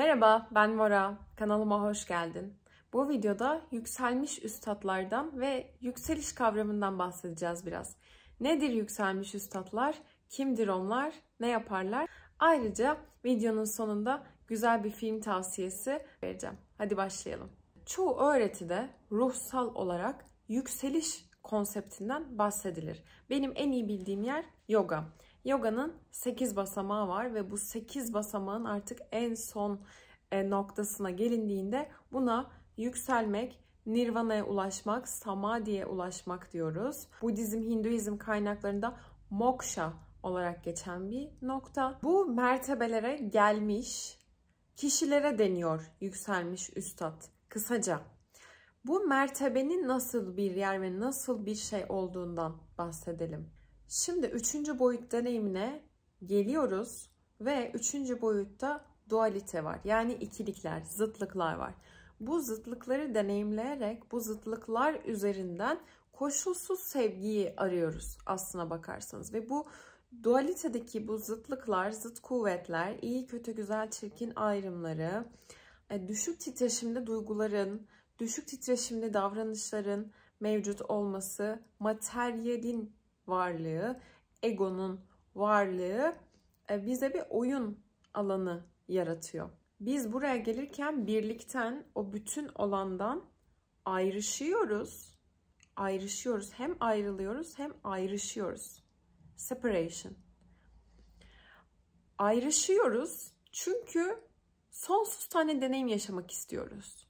Merhaba, ben Mora. Kanalıma hoş geldin. Bu videoda yükselmiş üstatlardan ve yükseliş kavramından bahsedeceğiz biraz. Nedir yükselmiş üstatlar? Kimdir onlar? Ne yaparlar? Ayrıca videonun sonunda güzel bir film tavsiyesi vereceğim. Hadi başlayalım. Çoğu öğretide ruhsal olarak yükseliş konseptinden bahsedilir. Benim en iyi bildiğim yer yoga. Yoga'nın 8 basamağı var ve bu 8 basamağın artık en son e, noktasına gelindiğinde buna yükselmek, nirvana'ya ulaşmak, samadhiye ulaşmak diyoruz. Budizm, Hinduizm kaynaklarında moksha olarak geçen bir nokta. Bu mertebelere gelmiş kişilere deniyor yükselmiş üstad. Kısaca bu mertebenin nasıl bir yer ve nasıl bir şey olduğundan bahsedelim. Şimdi üçüncü boyut deneyimine geliyoruz ve üçüncü boyutta dualite var. Yani ikilikler, zıtlıklar var. Bu zıtlıkları deneyimleyerek bu zıtlıklar üzerinden koşulsuz sevgiyi arıyoruz aslına bakarsanız. Ve bu dualitedeki bu zıtlıklar, zıt kuvvetler, iyi, kötü, güzel, çirkin ayrımları, e, düşük titreşimli duyguların, düşük titreşimli davranışların mevcut olması, materyalin varlığı, egonun varlığı e, bize bir oyun alanı yaratıyor. Biz buraya gelirken birlikten o bütün olandan ayrışıyoruz. Ayrışıyoruz. Hem ayrılıyoruz hem ayrışıyoruz. Separation. Ayrışıyoruz çünkü sonsuz tane deneyim yaşamak istiyoruz.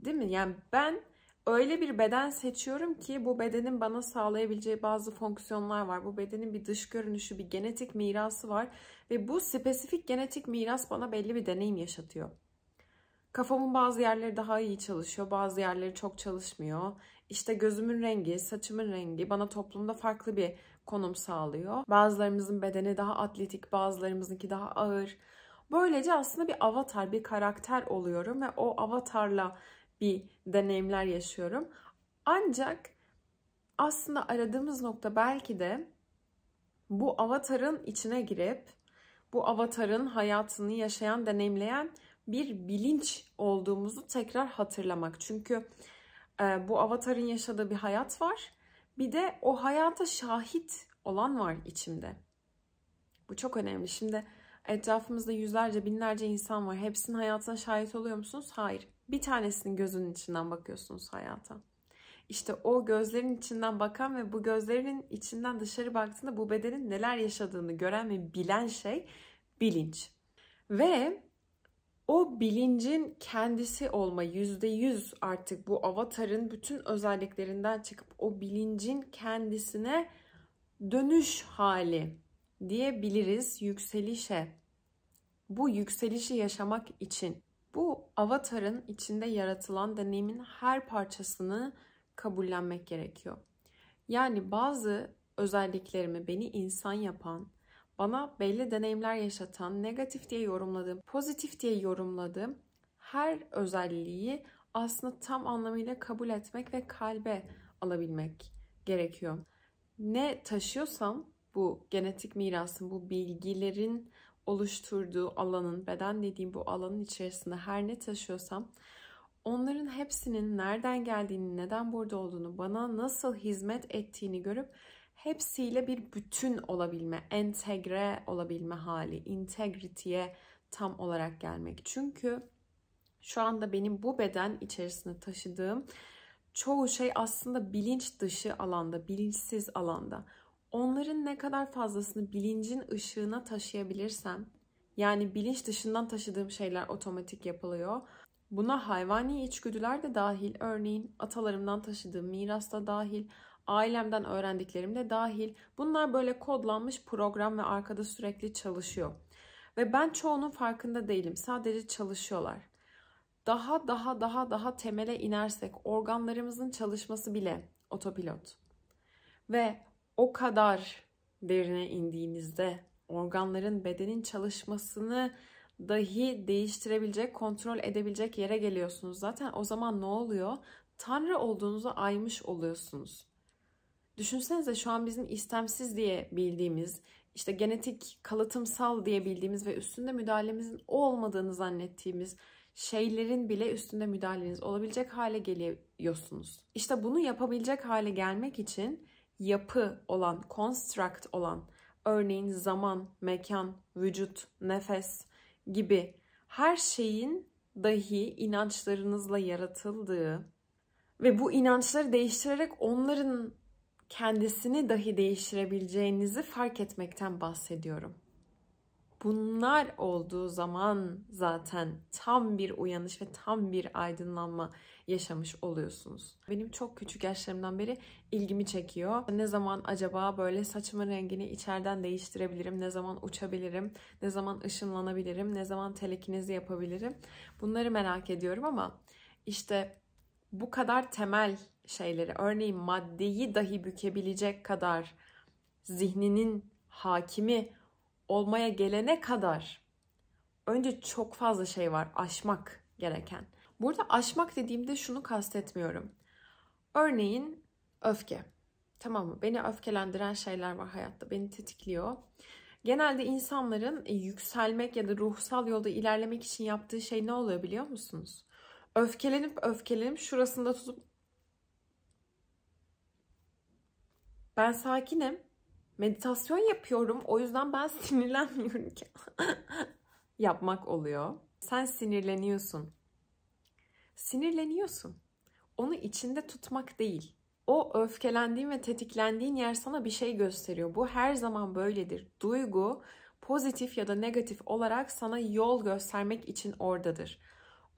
Değil mi? Yani ben öyle bir beden seçiyorum ki bu bedenin bana sağlayabileceği bazı fonksiyonlar var. Bu bedenin bir dış görünüşü, bir genetik mirası var ve bu spesifik genetik miras bana belli bir deneyim yaşatıyor. Kafamın bazı yerleri daha iyi çalışıyor, bazı yerleri çok çalışmıyor. İşte gözümün rengi, saçımın rengi bana toplumda farklı bir konum sağlıyor. Bazılarımızın bedeni daha atletik, bazılarımızınki daha ağır. Böylece aslında bir avatar, bir karakter oluyorum ve o avatarla bir deneyimler yaşıyorum. Ancak aslında aradığımız nokta belki de bu avatarın içine girip bu avatarın hayatını yaşayan, deneyimleyen bir bilinç olduğumuzu tekrar hatırlamak. Çünkü e, bu avatarın yaşadığı bir hayat var. Bir de o hayata şahit olan var içimde. Bu çok önemli. Şimdi etrafımızda yüzlerce, binlerce insan var. Hepsinin hayatına şahit oluyor musunuz? Hayır. Bir tanesinin gözünün içinden bakıyorsunuz hayata. İşte o gözlerin içinden bakan ve bu gözlerin içinden dışarı baktığında bu bedenin neler yaşadığını gören ve bilen şey bilinç. Ve o bilincin kendisi olma yüzde yüz artık bu avatarın bütün özelliklerinden çıkıp o bilincin kendisine dönüş hali diyebiliriz yükselişe. Bu yükselişi yaşamak için bu avatarın içinde yaratılan deneyimin her parçasını kabullenmek gerekiyor. Yani bazı özelliklerimi beni insan yapan, bana belli deneyimler yaşatan, negatif diye yorumladığım, pozitif diye yorumladığım her özelliği aslında tam anlamıyla kabul etmek ve kalbe alabilmek gerekiyor. Ne taşıyorsam bu genetik mirasın, bu bilgilerin oluşturduğu alanın, beden dediğim bu alanın içerisinde her ne taşıyorsam onların hepsinin nereden geldiğini, neden burada olduğunu, bana nasıl hizmet ettiğini görüp hepsiyle bir bütün olabilme, entegre olabilme hali, integrity'ye tam olarak gelmek. Çünkü şu anda benim bu beden içerisinde taşıdığım çoğu şey aslında bilinç dışı alanda, bilinçsiz alanda. Onların ne kadar fazlasını bilincin ışığına taşıyabilirsem, yani bilinç dışından taşıdığım şeyler otomatik yapılıyor. Buna hayvani içgüdüler de dahil, örneğin atalarımdan taşıdığım miras da dahil, ailemden öğrendiklerim de dahil. Bunlar böyle kodlanmış program ve arkada sürekli çalışıyor. Ve ben çoğunun farkında değilim. Sadece çalışıyorlar. Daha daha daha daha temele inersek organlarımızın çalışması bile otopilot. Ve o kadar derine indiğinizde organların bedenin çalışmasını dahi değiştirebilecek, kontrol edebilecek yere geliyorsunuz. Zaten o zaman ne oluyor? Tanrı olduğunuzu aymış oluyorsunuz. Düşünsenize şu an bizim istemsiz diye bildiğimiz, işte genetik kalıtımsal diye bildiğimiz ve üstünde müdahalemizin olmadığını zannettiğimiz şeylerin bile üstünde müdahaleniz olabilecek hale geliyorsunuz. İşte bunu yapabilecek hale gelmek için yapı olan, construct olan, örneğin zaman, mekan, vücut, nefes gibi her şeyin dahi inançlarınızla yaratıldığı ve bu inançları değiştirerek onların kendisini dahi değiştirebileceğinizi fark etmekten bahsediyorum. Bunlar olduğu zaman zaten tam bir uyanış ve tam bir aydınlanma yaşamış oluyorsunuz. Benim çok küçük yaşlarımdan beri ilgimi çekiyor. Ne zaman acaba böyle saçımın rengini içeriden değiştirebilirim? Ne zaman uçabilirim? Ne zaman ışınlanabilirim? Ne zaman telekinezi yapabilirim? Bunları merak ediyorum ama işte bu kadar temel şeyleri, örneğin maddeyi dahi bükebilecek kadar zihninin hakimi olmaya gelene kadar önce çok fazla şey var aşmak gereken. Burada aşmak dediğimde şunu kastetmiyorum. Örneğin öfke. Tamam mı? Beni öfkelendiren şeyler var hayatta. Beni tetikliyor. Genelde insanların e, yükselmek ya da ruhsal yolda ilerlemek için yaptığı şey ne oluyor biliyor musunuz? Öfkelenip öfkelenip şurasında tutup ben sakinim meditasyon yapıyorum. O yüzden ben sinirlenmiyorum ki. Yapmak oluyor. Sen sinirleniyorsun. Sinirleniyorsun. Onu içinde tutmak değil. O öfkelendiğin ve tetiklendiğin yer sana bir şey gösteriyor. Bu her zaman böyledir. Duygu pozitif ya da negatif olarak sana yol göstermek için oradadır.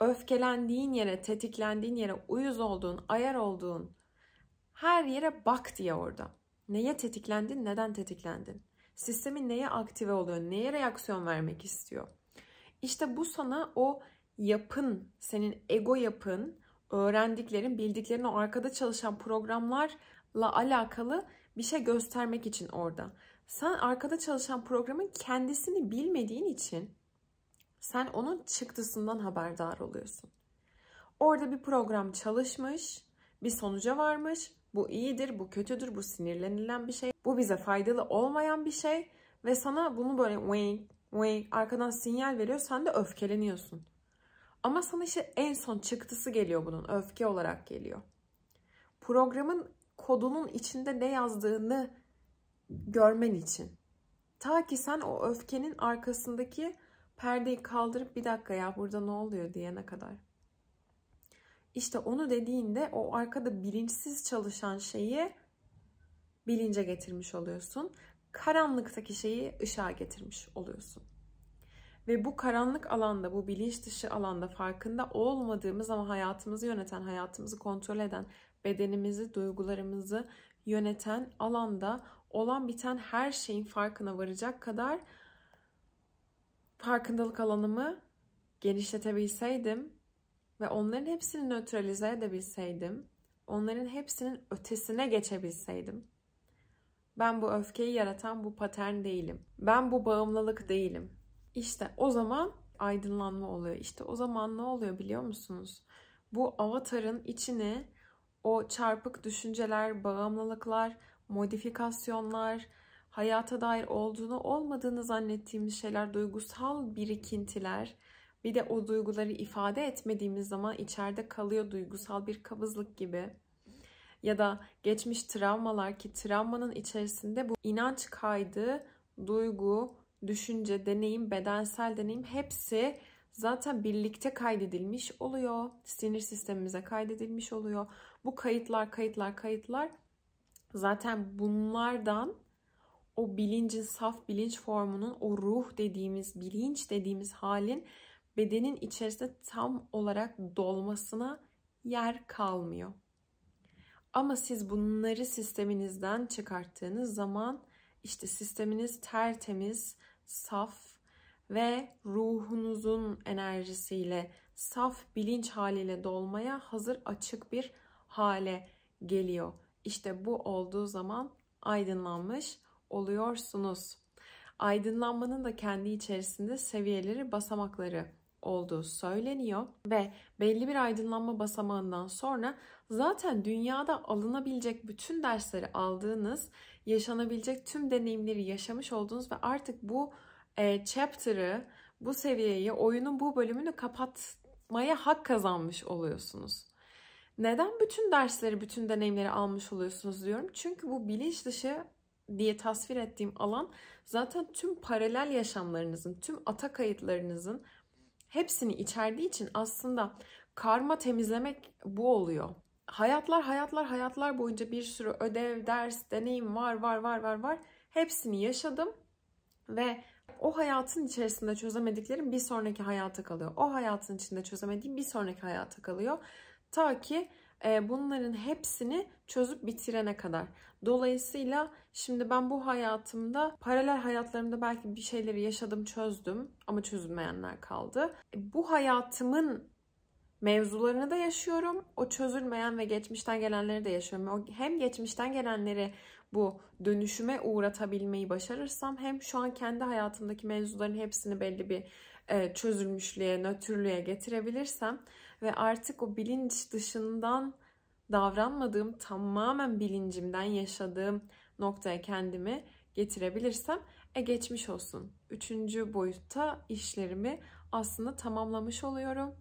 Öfkelendiğin yere, tetiklendiğin yere, uyuz olduğun, ayar olduğun her yere bak diye orada. Neye tetiklendin, neden tetiklendin? Sistemin neye aktive oluyor, neye reaksiyon vermek istiyor? İşte bu sana o yapın, senin ego yapın, öğrendiklerin, bildiklerin, o arkada çalışan programlarla alakalı bir şey göstermek için orada. Sen arkada çalışan programın kendisini bilmediğin için sen onun çıktısından haberdar oluyorsun. Orada bir program çalışmış, bir sonuca varmış bu iyidir, bu kötüdür, bu sinirlenilen bir şey. Bu bize faydalı olmayan bir şey ve sana bunu böyle wing wing arkadan sinyal veriyor. Sen de öfkeleniyorsun. Ama sana işte en son çıktısı geliyor bunun. Öfke olarak geliyor. Programın kodunun içinde ne yazdığını görmen için. Ta ki sen o öfkenin arkasındaki perdeyi kaldırıp bir dakika ya burada ne oluyor diyene kadar. İşte onu dediğinde o arkada bilinçsiz çalışan şeyi bilince getirmiş oluyorsun. Karanlıktaki şeyi ışığa getirmiş oluyorsun. Ve bu karanlık alanda, bu bilinç dışı alanda farkında olmadığımız ama hayatımızı yöneten, hayatımızı kontrol eden, bedenimizi, duygularımızı yöneten alanda olan biten her şeyin farkına varacak kadar farkındalık alanımı genişletebilseydim ve onların hepsini nötralize edebilseydim, onların hepsinin ötesine geçebilseydim, ben bu öfkeyi yaratan bu patern değilim. Ben bu bağımlılık değilim. İşte o zaman aydınlanma oluyor. İşte o zaman ne oluyor biliyor musunuz? Bu avatarın içini o çarpık düşünceler, bağımlılıklar, modifikasyonlar, hayata dair olduğunu olmadığını zannettiğimiz şeyler, duygusal birikintiler, bir de o duyguları ifade etmediğimiz zaman içeride kalıyor duygusal bir kabızlık gibi. Ya da geçmiş travmalar ki travmanın içerisinde bu inanç kaydı, duygu, düşünce, deneyim, bedensel deneyim hepsi zaten birlikte kaydedilmiş oluyor. Sinir sistemimize kaydedilmiş oluyor. Bu kayıtlar, kayıtlar, kayıtlar zaten bunlardan o bilincin, saf bilinç formunun, o ruh dediğimiz, bilinç dediğimiz halin bedenin içerisinde tam olarak dolmasına yer kalmıyor. Ama siz bunları sisteminizden çıkarttığınız zaman işte sisteminiz tertemiz, saf ve ruhunuzun enerjisiyle, saf bilinç haliyle dolmaya hazır açık bir hale geliyor. İşte bu olduğu zaman aydınlanmış oluyorsunuz. Aydınlanmanın da kendi içerisinde seviyeleri, basamakları olduğu söyleniyor ve belli bir aydınlanma basamağından sonra zaten dünyada alınabilecek bütün dersleri aldığınız, yaşanabilecek tüm deneyimleri yaşamış olduğunuz ve artık bu e, chapter'ı, bu seviyeyi, oyunun bu bölümünü kapatmaya hak kazanmış oluyorsunuz. Neden bütün dersleri, bütün deneyimleri almış oluyorsunuz diyorum. Çünkü bu bilinç dışı diye tasvir ettiğim alan zaten tüm paralel yaşamlarınızın, tüm ata kayıtlarınızın, hepsini içerdiği için aslında karma temizlemek bu oluyor. Hayatlar hayatlar hayatlar boyunca bir sürü ödev, ders, deneyim var var var var var. Hepsini yaşadım ve o hayatın içerisinde çözemediklerim bir sonraki hayata kalıyor. O hayatın içinde çözemediğim bir sonraki hayata kalıyor. Ta ki ee, bunların hepsini çözüp bitirene kadar. Dolayısıyla şimdi ben bu hayatımda paralel hayatlarımda belki bir şeyleri yaşadım çözdüm ama çözülmeyenler kaldı. E, bu hayatımın mevzularını da yaşıyorum. O çözülmeyen ve geçmişten gelenleri de yaşıyorum. Hem geçmişten gelenleri bu dönüşüme uğratabilmeyi başarırsam hem şu an kendi hayatımdaki mevzuların hepsini belli bir e, çözülmüşlüğe, nötrlüğe getirebilirsem ve artık o bilinç dışından davranmadığım, tamamen bilincimden yaşadığım noktaya kendimi getirebilirsem e geçmiş olsun. Üçüncü boyutta işlerimi aslında tamamlamış oluyorum.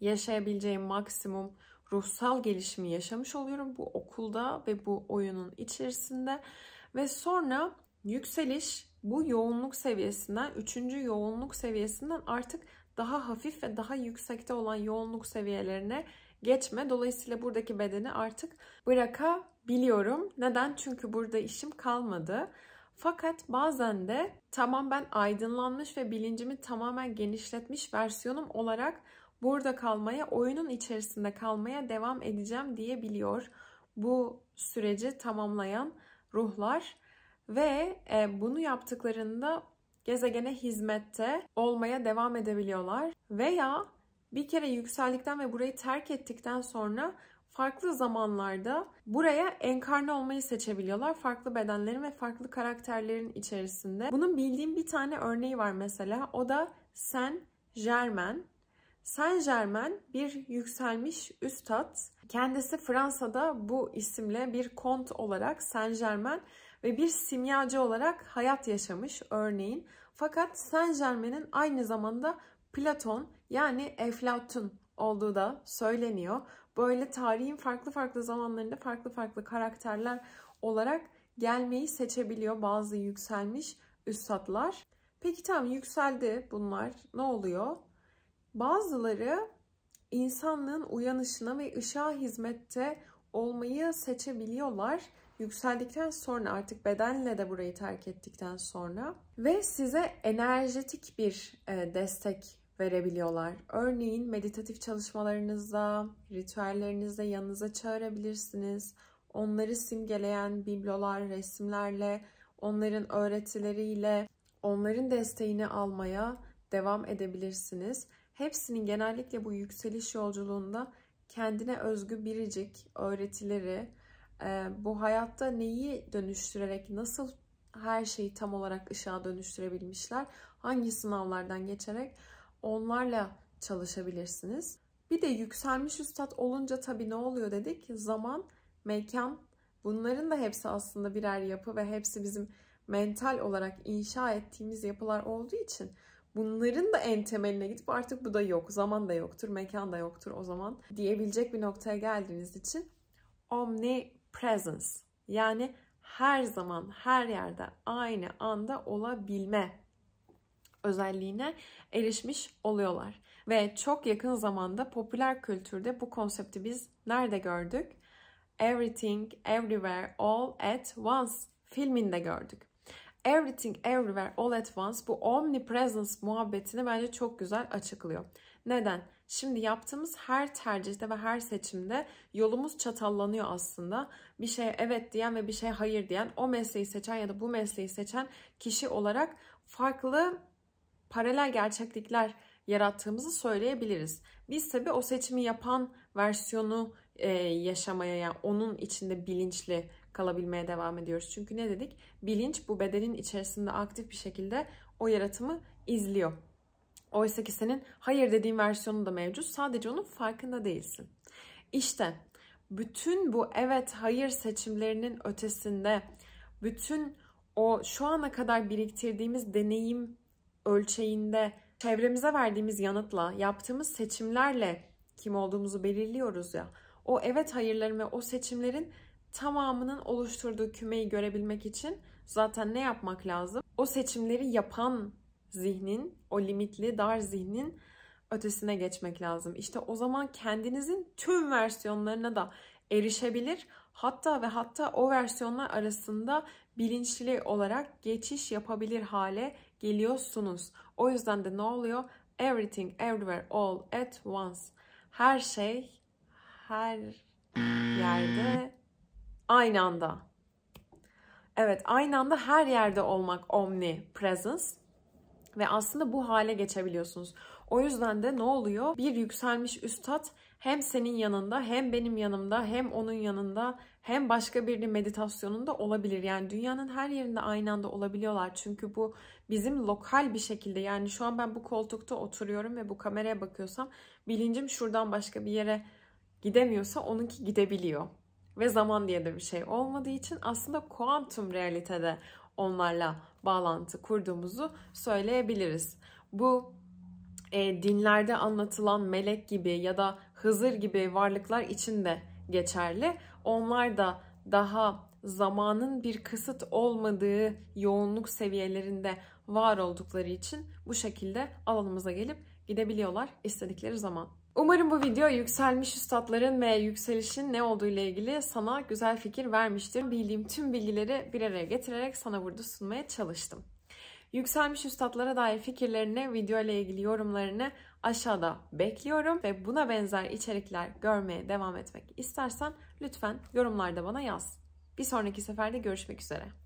Yaşayabileceğim maksimum ruhsal gelişimi yaşamış oluyorum bu okulda ve bu oyunun içerisinde. Ve sonra yükseliş bu yoğunluk seviyesinden, üçüncü yoğunluk seviyesinden artık daha hafif ve daha yüksekte olan yoğunluk seviyelerine geçme. Dolayısıyla buradaki bedeni artık bırakabiliyorum. Neden? Çünkü burada işim kalmadı. Fakat bazen de tamam ben aydınlanmış ve bilincimi tamamen genişletmiş versiyonum olarak burada kalmaya, oyunun içerisinde kalmaya devam edeceğim diyebiliyor bu süreci tamamlayan ruhlar ve e, bunu yaptıklarında gezegene hizmette olmaya devam edebiliyorlar. Veya bir kere yükseldikten ve burayı terk ettikten sonra farklı zamanlarda buraya enkarne olmayı seçebiliyorlar. Farklı bedenlerin ve farklı karakterlerin içerisinde. Bunun bildiğim bir tane örneği var mesela. O da Saint Germain. Saint Germain bir yükselmiş üstad. Kendisi Fransa'da bu isimle bir kont olarak Saint Germain ve bir simyacı olarak hayat yaşamış örneğin. Fakat Saint Germain'in aynı zamanda Platon yani Eflatun olduğu da söyleniyor. Böyle tarihin farklı farklı zamanlarında farklı farklı karakterler olarak gelmeyi seçebiliyor bazı yükselmiş üstadlar. Peki tam yükseldi bunlar. Ne oluyor? Bazıları insanlığın uyanışına ve ışığa hizmette olmayı seçebiliyorlar yükseldikten sonra artık bedenle de burayı terk ettikten sonra ve size enerjetik bir e, destek verebiliyorlar. Örneğin meditatif çalışmalarınızda, ritüellerinizde yanınıza çağırabilirsiniz. Onları simgeleyen biblolar, resimlerle, onların öğretileriyle, onların desteğini almaya devam edebilirsiniz. Hepsinin genellikle bu yükseliş yolculuğunda kendine özgü biricik öğretileri, ee, bu hayatta neyi dönüştürerek nasıl her şeyi tam olarak ışığa dönüştürebilmişler, hangi sınavlardan geçerek onlarla çalışabilirsiniz. Bir de yükselmiş üstad olunca tabii ne oluyor dedik? Zaman, mekan, bunların da hepsi aslında birer yapı ve hepsi bizim mental olarak inşa ettiğimiz yapılar olduğu için bunların da en temeline gidip artık bu da yok, zaman da yoktur, mekan da yoktur o zaman diyebilecek bir noktaya geldiğiniz için omni presence yani her zaman her yerde aynı anda olabilme özelliğine erişmiş oluyorlar. Ve çok yakın zamanda popüler kültürde bu konsepti biz nerede gördük? Everything, Everywhere, All at Once filminde gördük. Everything, Everywhere, All at Once bu omnipresence muhabbetini bence çok güzel açıklıyor. Neden? Şimdi yaptığımız her tercihte ve her seçimde yolumuz çatallanıyor aslında. Bir şeye evet diyen ve bir şeye hayır diyen, o mesleği seçen ya da bu mesleği seçen kişi olarak farklı paralel gerçeklikler yarattığımızı söyleyebiliriz. Biz tabii o seçimi yapan versiyonu e, yaşamaya yani onun içinde bilinçli kalabilmeye devam ediyoruz. Çünkü ne dedik? Bilinç bu bedenin içerisinde aktif bir şekilde o yaratımı izliyor. Oysa ki senin hayır dediğin versiyonu da mevcut. Sadece onun farkında değilsin. İşte bütün bu evet hayır seçimlerinin ötesinde bütün o şu ana kadar biriktirdiğimiz deneyim ölçeğinde çevremize verdiğimiz yanıtla, yaptığımız seçimlerle kim olduğumuzu belirliyoruz ya. O evet hayırların ve o seçimlerin tamamının oluşturduğu kümeyi görebilmek için zaten ne yapmak lazım? O seçimleri yapan zihnin, o limitli dar zihnin ötesine geçmek lazım. İşte o zaman kendinizin tüm versiyonlarına da erişebilir. Hatta ve hatta o versiyonlar arasında bilinçli olarak geçiş yapabilir hale geliyorsunuz. O yüzden de ne oluyor? Everything, everywhere, all at once. Her şey, her yerde, aynı anda. Evet, aynı anda her yerde olmak omni presence. Ve aslında bu hale geçebiliyorsunuz. O yüzden de ne oluyor? Bir yükselmiş üstad hem senin yanında hem benim yanımda hem onun yanında hem başka birinin meditasyonunda olabilir. Yani dünyanın her yerinde aynı anda olabiliyorlar. Çünkü bu bizim lokal bir şekilde yani şu an ben bu koltukta oturuyorum ve bu kameraya bakıyorsam bilincim şuradan başka bir yere gidemiyorsa onunki gidebiliyor. Ve zaman diye de bir şey olmadığı için aslında kuantum realitede onlarla bağlantı kurduğumuzu söyleyebiliriz. Bu e, dinlerde anlatılan melek gibi ya da Hızır gibi varlıklar için de geçerli. Onlar da daha zamanın bir kısıt olmadığı yoğunluk seviyelerinde var oldukları için bu şekilde alanımıza gelip gidebiliyorlar istedikleri zaman. Umarım bu video yükselmiş üstadların ve yükselişin ne olduğu ile ilgili sana güzel fikir vermiştir. Bildiğim tüm bilgileri bir araya getirerek sana burada sunmaya çalıştım. Yükselmiş üstadlara dair fikirlerini, video ile ilgili yorumlarını aşağıda bekliyorum ve buna benzer içerikler görmeye devam etmek istersen lütfen yorumlarda bana yaz. Bir sonraki seferde görüşmek üzere.